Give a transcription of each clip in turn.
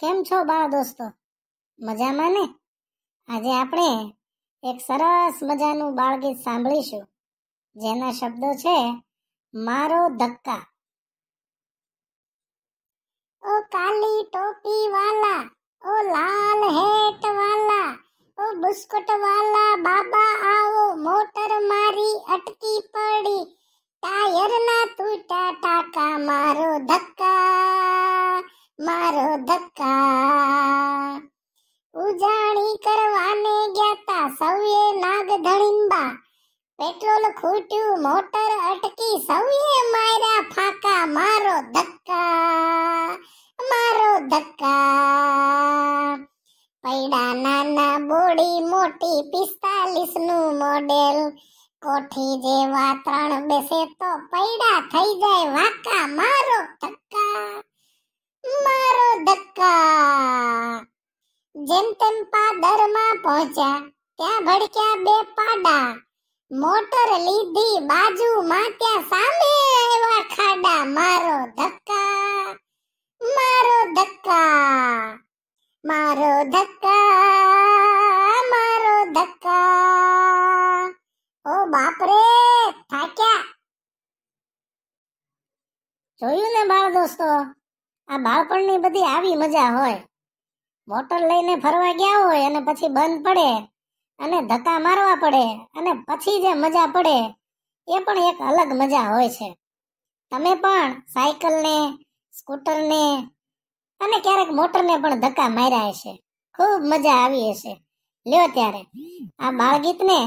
કેમ છો બાળ દોસ્તો મજામાં ને આજે આપણે એક સરસ મજાનું બાળગીત સાંભળીશું જેના શબ્દો છે મારો ધક્કા ઓ કાલી ટોપી વાલા ઓ લાલ હેટ વાલા ઓ બુસ્કટ વાલા બાબા આવો મોટર મારી અટકી પડી ટાયર ના તૂટા ટાકા મારો ધક્કા મારો ધક્કા સૌએ નાગ ધડિંબા પેટ્રોલ ખૂટ્યું મોટર અટકી સૌએ માર્યા ફાકા મારો ધક્કા મારો ધક્કા પૈડા નાના બોડી મોટી પિસ્તાલીસ નું મોડેલ કોઠી જેવા ત્રણ બેસે તો પૈડા થઈ જાય વાકા મારો ધક્કા મારો ધક્કા જેમ તેમ પાદરમાં પહોંચ્યા ત્યાં ભડક્યા બે પાડા મોટર લીધી બાજુમાં ત્યાં સામે આવ્યા ખાડા મારો ધક્કા મારો ધક્કા મારો ધક્કા મારો ધક્કા ઓ બાપરે થાક્યા જોયું ને બાળ દોસ્તો આ બાળપણની બધી આવી મજા હોય મોટર લઈને ફરવા ગયા હોય અને પછી બંધ પડે અને ધક્કા મારવા પડે અને પછી જે મજા પડે એ પણ એક અલગ મજા હોય છે તમે પણ સાયકલને સ્કૂટરને અને ક્યારેક મોટરને પણ ધક્કા માર્યા હશે ખૂબ મજા આવી હશે લ્યો ત્યારે આ બાળગીતને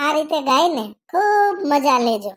આ રીતે ગાઈને ખૂબ મજા લેજો